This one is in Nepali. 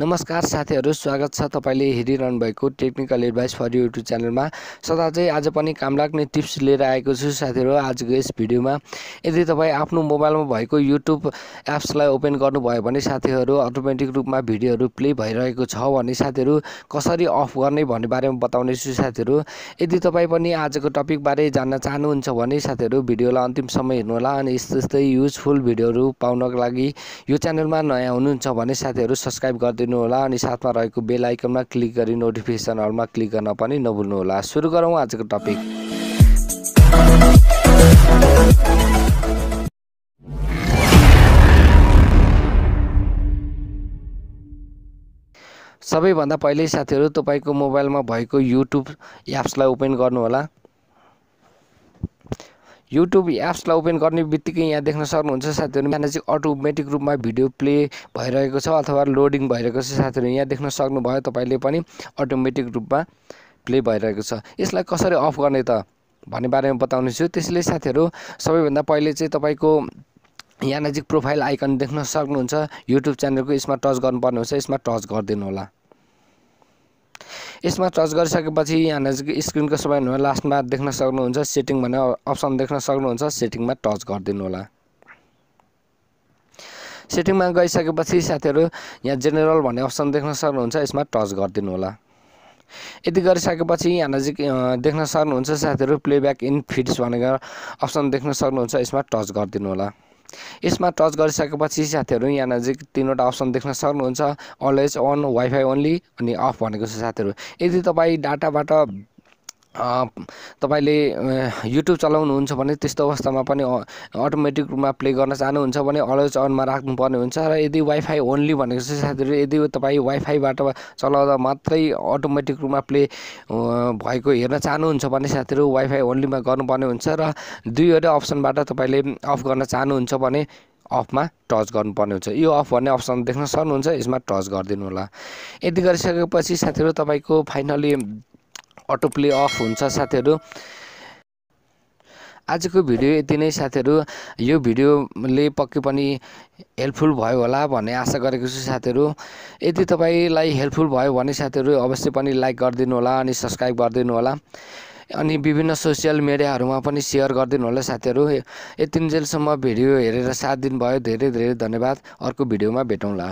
नमस्कार साथीहरू स्वागत छ तपाईँले हेरिरहनु भएको टेक्निकल एडभाइस फर युट्युब च्यानलमा सदा चाहिँ आज पनि काम लाग्ने टिप्स लिएर आएको छु साथीहरू आजको यस भिडियोमा यदि तपाईँ आफ्नो मोबाइलमा भएको युट्युब एप्सलाई ओपन गर्नुभयो भने साथीहरू अटोमेटिक रूपमा भिडियोहरू प्ले भइरहेको छ भने साथीहरू कसरी अफ गर्ने भन्ने बारेमा बताउनेछु साथीहरू यदि तपाईँ पनि आजको टपिकबारे जान्न चाहनुहुन्छ भने साथीहरू भिडियोलाई अन्तिम हेर्नु हेर्नुहोला अनि यस्तो यस्तै युजफुल भिडियोहरू पाउनको लागि यो च्यानलमा नयाँ हुनुहुन्छ भने साथीहरू सब्सक्राइब गरिदिनु नोला अनि साथमा रहेको बेल आइकनमा क्लिक गरी नोटिफिकेसनहरूमा क्लिक गर्न पनि नभुल्नुहोला सुरु गरौँ आजको टपिक सबैभन्दा पहिले साथीहरू तपाईँको मोबाइलमा भएको युट्युब एप्सलाई ओपन गर्नुहोला युट्युब एप्सलाई ओपन गर्ने बित्तिकै यहाँ देख्न सक्नुहुन्छ साथीहरू यहाँ चाहिँ अटोमेटिक रूपमा भिडियो प्ले भइरहेको छ अथवा लोडिङ भइरहेको छ साथीहरू यहाँ देख्न सक्नुभयो तपाईँले पनि अटोमेटिक रूपमा प्ले भइरहेको छ यसलाई कसरी अफ गर्ने त भन्ने बारेमा बताउने छु त्यसैले साथीहरू सबैभन्दा पहिले चाहिँ तपाईँको यहाँ नजिक प्रोफाइल आइकन देख्न सक्नुहुन्छ युट्युब च्यानलको यसमा टच गर्नुपर्ने हुन्छ यसमा टच गरिदिनु होला यसमा टच गरिसकेपछि यहाँ नजिक स्क्रिनको सबै लास्टमा देख्न सक्नुहुन्छ सेटिङ भन्ने अप्सन देख्न सक्नुहुन्छ सेटिङमा टच गरिदिनु होला सेटिङमा गइसकेपछि साथीहरू यहाँ जेनरल भन्ने अप्सन देख्न सक्नुहुन्छ यसमा टच गरिदिनु होला यति गरिसकेपछि यहाँ नजिक देख्न सक्नुहुन्छ साथीहरू प्लेब्याक इन फिड्स भनेर अप्सन देख्न सक्नुहुन्छ यसमा टच गरिदिनु होला यसमा टच गरिसकेपछि साथीहरू यहाँ नजिक तिनवटा अप्सन देख्न सक्नुहुन्छ अलवेज अन वाइफाई ओन्ली अनि अफ भनेको छ साथीहरू यदि तपाईँ डाटाबाट तपाईँले युट्युब चलाउनुहुन्छ भने त्यस्तो अवस्थामा पनि अटोमेटिक रूपमा प्ले गर्न चाहनुहुन्छ भने अलवेज अनमा राख्नुपर्ने हुन्छ र यदि वाइफाई ओन्ली भनेको चाहिँ साथीहरू यदि तपाईँ वाइफाईबाट चलाउँदा मात्रै अटोमेटिक रूपमा प्ले भएको हेर्न चाहनुहुन्छ भने साथीहरू वाइफाई ओन्लीमा गर्नुपर्ने हुन्छ र दुईवटै अप्सनबाट तपाईँले अफ गर्न चाहनुहुन्छ भने अफमा टच गर्नुपर्ने हुन्छ यो अफ भन्ने अप्सन देख्न सक्नुहुन्छ यसमा टच गरिदिनु होला यति गरिसकेपछि साथीहरू तपाईँको फाइनली अटो प्ले अफ हुन्छ साथीहरू आजको भिडियो यति नै साथीहरू यो भिडियोले पक्कै पनि हेल्पफुल भयो होला भन्ने आशा गरेको छु साथीहरू यदि तपाईँलाई हेल्पफुल भयो भने साथीहरू अवश्य पनि लाइक गरिदिनु होला अनि सब्सक्राइब गरिदिनु होला अनि विभिन्न सोसियल मिडियाहरूमा पनि सेयर गरिदिनु होला साथीहरू यति जेलसम्म भिडियो हेरेर साथ दिनुभयो धेरै धेरै धन्यवाद अर्को भिडियोमा भेटौँला